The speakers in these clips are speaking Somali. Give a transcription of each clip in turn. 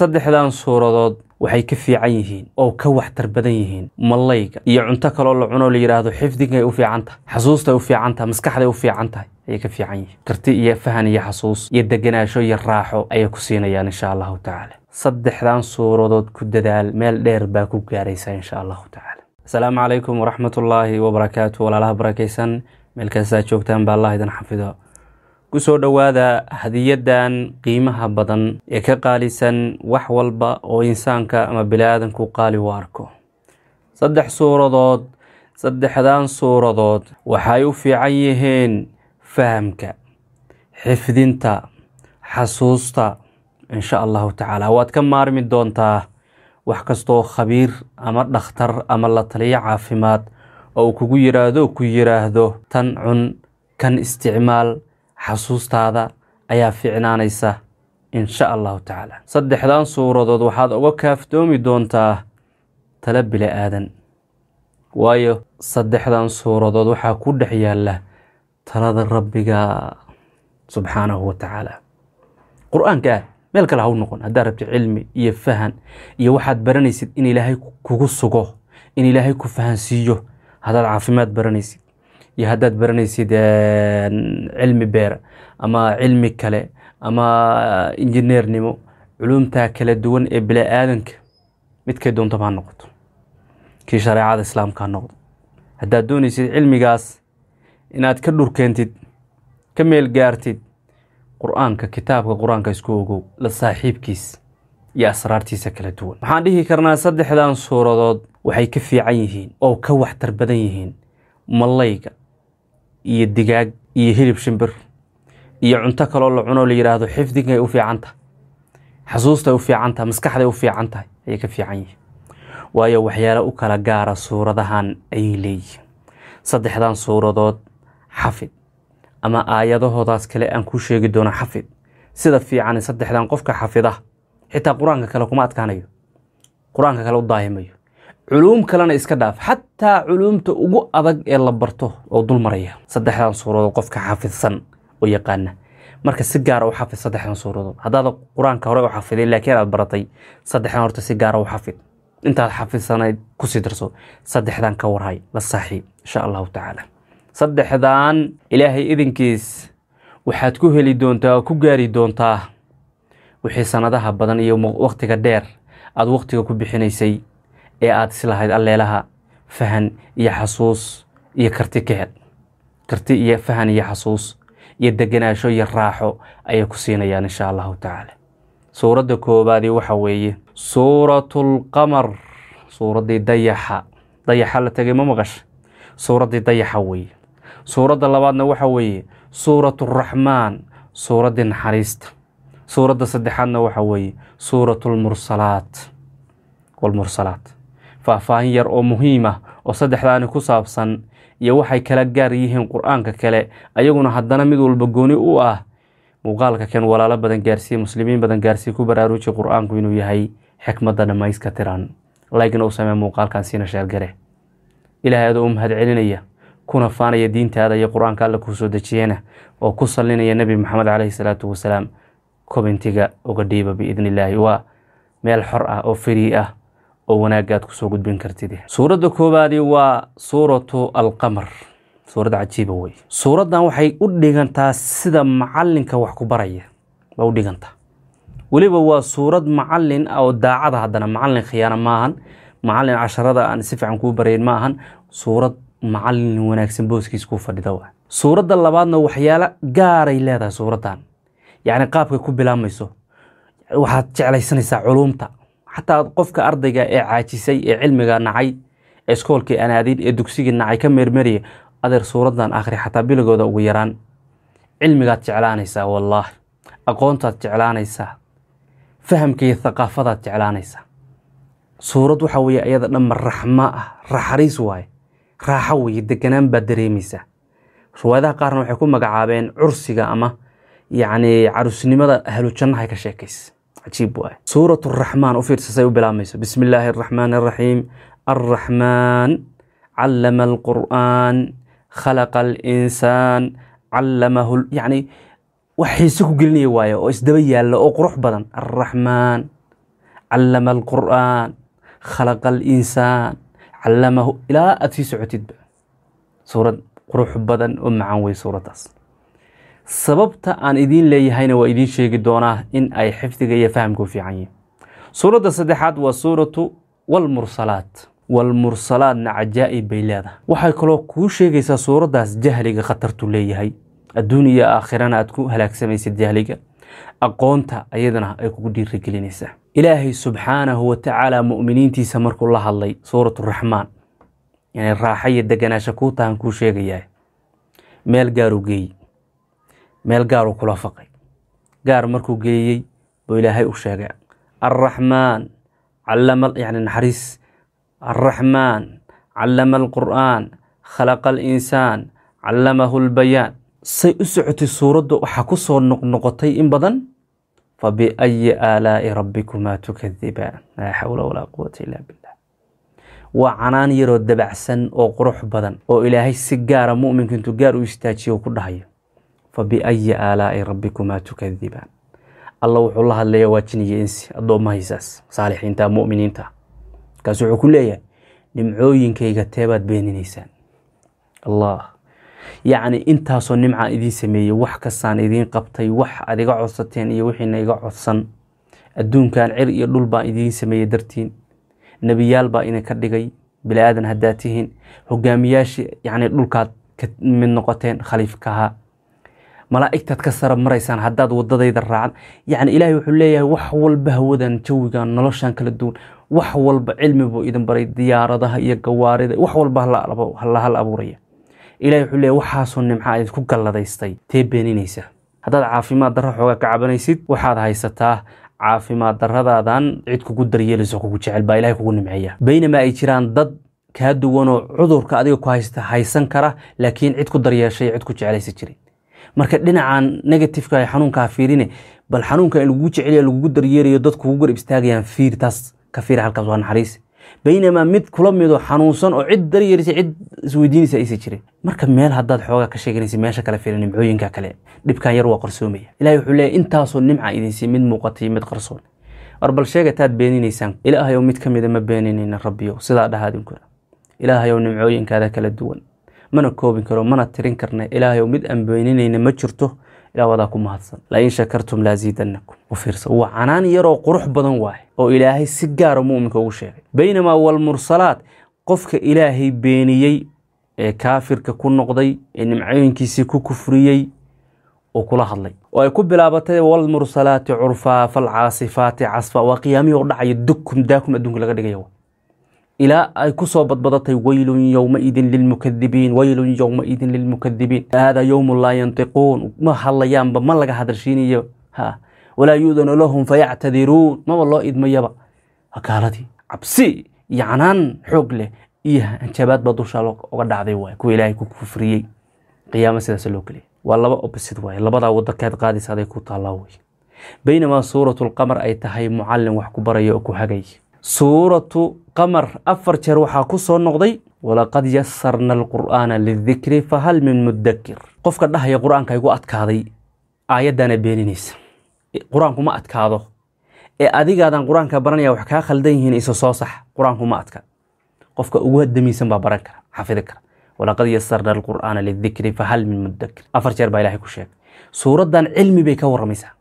saddexdan suuradood waxay ka fiican yihiin oo ka waxtar badan yihiin mallayga iyo cunto kaloo la cuno la yidhaahdo xifdigay u fiican tahay xasuustay u fiican tahay maskaxday u fiican tahay ayay ka fiican yihiin karti iyo fahan iyo xasuus iyo deganaasho iyo raaxo ayay ku siinayaan insha allahu tacaala saddexdan suuradood ku dadaal meel dheer baa ku gaaraysa insha allahu tacaala asalaamu calaykum waraxmatullaahi wabarakaatu walaalaha barakaysan meel kastaa joogtaan baa allah idin xafido ku soo dhowaada hadiyaddan qiimaha badan ee ka qaalisan wax walba oo insaanka ama bili-aadanku qaali u arko saddex suuradood saddexdaan suuradood waxay u fiican yihiin fahamka xifdinta xasuusta insha allahu tacaala waad ka maarmi doontaa wax kastoo khabiir ama dhakhtar ama la taliyo caafimaad oo uu kugu yiraahdo ku yiraahdo tan cun kan isticmaal xasuustaada ayaa fiicnaanaysa insha allahu tacaala saddexdan suuradood waxaad uga kaaftoomi doontaa tala bili aadan waayo saddexdan suuradood waxaa ku dhex yaalla talada rabbiga subxaanahu wa tacaala qur-aanka aad meel kale ha u noqon haddaad rabti cilmi iyo fahan iyo waxaad baranaysid in ilaahay kugu sugo in ilaahay ku fahansiiyo haddaad caafimaad baranaysid iyo haddaad baranaysid eh, cilmi beer ama cilmi kale ama eh, injineernimo culuumtaa kala duwan ee bili-aadanka midkay doontoba ha noqoto kii shareecada islaamka ha noqdo haddaad doonaysid cilmigaas inaad ka dhurkeentid ka meel gaartid qur-aanka kitaabka qur-aanka isku ogow la saaxiibkiis iyo asraartiisa kala duwan waxaan dhihi karnaa saddexdan suuradood waxay ka fiican yihiin oo ka waxtar badan yihiin mallayga iyo digaag iyo hilib shimbir iyo cunto kaloo la cunoo la yidhaahdo xifdigay u fiican tahay xasuustay u fiican tahay maskaxday u fiican tahay ayay ka fiican yihiin waayo waxyaalo u kala gaara suuradahan ayay leeyihiin saddexdan suuradood xafid ama aayadahoodaas kale aan ku sheegi doono xafid sida fiican saddexdan qofka xafidah xitaa qur-aanka kale kuma adkaanayo qur-aanka kale u daahimayo culuum kalena iska dhaaf xataa culuumta ugu adag ee la barto oo dul maraya saddexdan suuradood qofka xafidsan oo yaqaana marka si gaara ah u xafid saddexdan suuradood haddaad qur-aanka hore u xafiday laakiin aad baratay saddexdan horta si gaara ah u xafid intaad xafidsanayd kusii darso saddexdan ka warhay la saaxiib insha allahu tacaala saddexdan ilaahay idinkiis waxaad ku heli doontaa oo ku gaari doontaa wixii sanadaha badan iyo waqtiga dheer aada waqtiga ku bixinaysay ee aad lahayd alleelaha fahan iyo xasuus iyo karti ka hel karti iyo fahan iyo xasuus iyo deganaasho iyo raaxo ayay ku siinayaan insha allahu tacaala suuradda koowaadi waxa weeye suuratlqamar suuraddii dayaxa dayaxa la tegay ma maqasha suuraddii dayaxa weeye suuradda labaadna waxa weeye raxmaan suuraddii naxariista suuradda saddexaadna waxa weeye suuratulmursalaat walmursalaat faahfaahin yar oo muhiim ah oo saddexdaani ku saabsan iyo waxay kala gaar yihiin qur-aanka kale ayaguna haddana mid walba gooni u ah muuqaalka kan walaalo badan gaarsiiye muslimiin badan gaarsiiye ku baraaruji qur-aanku inuu yahay xikmadda dhammayska tiran laygna u samee muuqaalkan siina sheelgare ilaahay adoo u mahad celinaya kuna faanaya diintaada iyo qur-aanka alla kuu dejiyena oo ku salinaya nebi maxamed caleyhi salaatu wasalaam komintiga uga dhiiba biidni illaahi waa meel xor ah oo farii ah oo wanaagaad kusoo gudbin kartid suuradda koowaadi waa suuratu alqamar suurad cajiiba wey suuraddan waxay u dhigantaa sida macalinka wax ku baraya waa u dhiganta weliba waa suurad macalin ah oo daacada haddana macalin khiyaano maahan macalin casharada aan si fiican kuu barayn ma ahan suurad macalin wanaagsan booskiis kuu fadhida wa suuradda labaadna waxyaalo gaaray leedahay suuraddan yacni qaabkay ku bilaabmayso waxaad jeclaysanaysaa culuumta xataa qofka ardayga ee caajisay ee cilmiga nacay ee iskoolkii anaadin ee dugsigii nacay ka meermeriya adeer suuradan akhri xataa biligooda ugu yaraan cilmigaad jeclaanaysaa wallaahi aqoontaad jeclaanaysaa fahamkaiyo thaqaafadaad jeclaanaysaa suurad waxa weeye ayada dhanma raxmo ah raxariis waaye raaxo weeye deganaan baad dareemaysaa riwaayadaha qaarna waxay ku magacaabeen cursiga ama yacni carusnimada ahlujannahay ka sheekaysa cajiib waay suurat raxmaan u fiirsasay u bilaabmayso bismi illaahi araxmaan araxiim alraxmaan callama alqur'aan khalaqa alinsaan callamahu yacni wax xiise ku gelinaya waayo oo isdaba yaalla oo qurux badan alraxmaan callama alqur'aan khalaqa alinsaan callamahu ilaa aad sii socotidba suurad qurux badan oo macan wey suuraddaas sababta aan idiin leeyahayna waa idiin sheegi doonaa in ay xifdiga iyo fahamku fiican yihin suuradda saddexaad waa suuratu walmursalaat walmursalaadna cajaa'ib bay leedahay waxay kaloo kuu sheegaysaa suuraddaas jahliga khatartu leeyahay adduuniya aakhirana aad ku halaagsamaysid jahliga aqoonta ayadana ay kugu dhiirigelinaysaa ilaahay subxaanahu watacaala mu'miniintiisa markuu la hadlay suuratu raxmaan inay raaxa iyo deganaasha kuu tahan kuu sheegayaa meel gaaru geey meel gaaruu kula faqay gaar markuu geeyey buu ilaahay u sheegay alraxmaan calama yani naxariis alraxmaan calama alqur'aan khalaqa alinsaan callamahu albayaan say u socotay suuraddu waxaa ku soo noqnoqotay in badan fa aalaa'i rabbikumaa tukadibaan laa xawla walaa quwata ilaa billah waa canaan yaroo dabacsan oo qurux badan oo ilaahay si gaara ah mu'minka intuu gaar u istaajiyo ku dhahayo fabiayi aalaai rabbikumaa tukadibaan alla wuxuu la hadlayaa waajiniyo insi addoommahaysaas saalixiinta muminiinta kaas wuxuu ku leeyahay nimcooyinkayga teebaad beeninaysaan allah yacni intaasoo nimcaan idiin sameeyey wax kastaan idiin qabtay wax aad iga codsateen iyo wixiina iga codsan adduunkan cir iyo dhul baan idiin sameeyey dartiin nebiyaal baa idinka dhigay bili aadan haddaad tihiin hogaamiyaashii yacni dhulkaad mid noqoteen khaliifkaha malaa'igtaad ka sara maraysaan haddaad wadadayda raacan yacni ilaahay wuxuu leeyahay wax walba hawadan jawigan noloshan kala duwan wax walba cilmi buu idin baray diyaaradaha iyo gawaarida wax walba la hal abuuraya ilahay wuxuu leeyahy waxaasoo nimca idinku galladaystay tee beeninaysa haddaad caafimaad darra xoogaa ka cabanaysid waxaad haysataa caafimaad darradaadan cid kugu daryeelayso kugu jecel baa ilahay kugu nimceeya baynamaa ay jiraan dad kaa duwanoo cudurka adiga ku haysta haysan kara laakiin cid ku daryeeshay cid ku jeclaysa jirin marka dhinacan negatifka xanuunkaa fiirine bal xanuunka lagugu jeceliya lagugu daryeerayo dadku ugu garab istaagayaan fiir taas ka fiir halkaas waa naxariis baynamaa mid kula mido xanuunsan oo cid daryeerisa cid isweydiinaysa aysa jirin marka meel haddaad xoogaa ka sheeganaysa meesha kale fiira nimcooyinka kale dhibkan yar waa qarsoomaya ilahay wuxuu leeyahy intaasoo nimca idinsiy mid muuqatay mid qarsoon war bal sheegataad beeninaysaan ilaahayow mid ka mida ma beeninayna rabbiyow sidaa dhahaadinku ilaahayow nimcooyinkaada kala duwan mana koobin karo mana tirin karna ilaahay mid aan beeninayna ma jirto ilaa ku mahadsan lain shakartum laaziidanakum u fiirsa waa canaan yaroo qurux badan waay oo ilaahay si gaara ah muuminka ugu sheegay baynamaa walmursalaat qofka ilaahay beeniyey ee kaafirka ku noqday ee nimcooyinkiisii ku kufriyey oo kula hadlay oo ay ku bilaabatay walmursalaati curfaa falcaasifaati casfa waa qiyaamihii u dhacaya dugkum daakum adduunka laga dhigaya ilaa ay kusoo badbadatay waylun yowmaidin lilmukadibiin waylun yowmaidin lilmukadibiin haadaa yowmun laa yantiquun ma hadlayaanba ma laga hadalshiinayo ha walaa yuudanu lahum fayactadiruun maba loo idmayaba wakaaladii cabsi iyo canaan xoog leh iyo hanjabaad baa dusha oga dhacday waay kuwa ilaahay ku kufriyey qiyaama sidaas loo geliyay waa laba opposite waaye labadaa waddo kaad qaadaysa aday ku taallaa wey baynamaa suuratu ay tahay mucallin wax ku baraya oo ku hagaya suuratu qamar afar jeer waxaa ku soo noqday walaqad yasarna alqur'aana lidikri fahal min mudakir qofka dhahaya qur igu adkaaday aayaddaana beeninaysa e, qur-aanku ma adkaado ee adigaadan qur-aanka baranaya wax kaa khaldan yihiin isa soo sax qur ma adka qofka ugu hadamiisan baa baran kara xafidi kara walaqad yasarna alqur'aana lidikri fahal min mudakir afar jeer baa ilahay ku sheegay suuraddan cilmi bay ka waramaysaa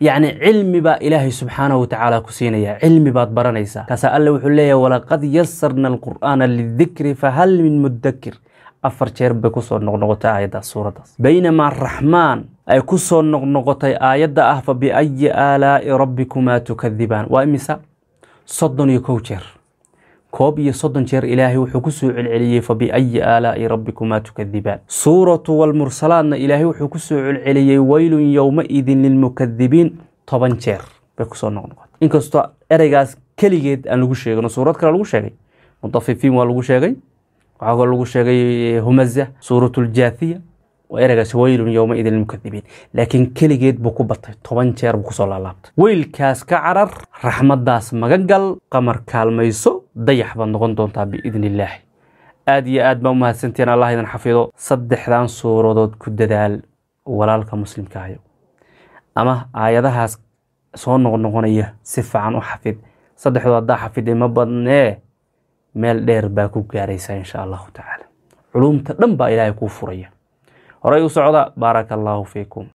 yacni cilmi baa ilaahay subxaanahu watacaala ku siinaya cilmi baad baranaysaa kaasaa alle wuxuu leeyahay walaqad yasarna alqur'aana lidikri fahal min mudakir afar jeer bay ku soo noqnoqotay aayaddaas suuraddaas baynamaa raxmaan ay ku soo noqnoqotay aayadda ah fa biayi aalaa'i rabbikumaa tukadibaan waa imisa soddon iyo kow jeer koob iyo soddon jeer ilaahay wuxuu kusoo celceliyey fa aalaa'i rabbikumaa tukadibaan suuratu walmursalaadna ilaahay wuxuu kusoo celceliyey weylun yowmaidin lilmukadibiin toban jeer bay kusoo noqnoqota inkastoo ereygaas keligeed aan lagu sheegino suurad kale lagu sheegay mudafifiin waa lagu sheegay waxaa lagu sheegay eh, humaza suuratu ljaathiya waa ereygaas weylun lilmukadibiin laakiin keligeed buu ku batay toban jeer buu kusoo laalaabtay weylkaas ka carar raxmaddaas maga gal qamar kaalmayso dayax baad noqon doontaa biidni illaahi aada iyo aad baa u mahadsantiin allah idin xafido saddexdan suuradood ku dadaal walaalka muslimkaayo ama aayadahaas soo noqnoqonaya si fiican u xafid saddexdoo haddaa xafid ma badnee meel dheer baa ku gaaraysa insha allahu tacaala culuumta dhan baa ilaahay kuu furaya horey u socda baaraka allahu fiikum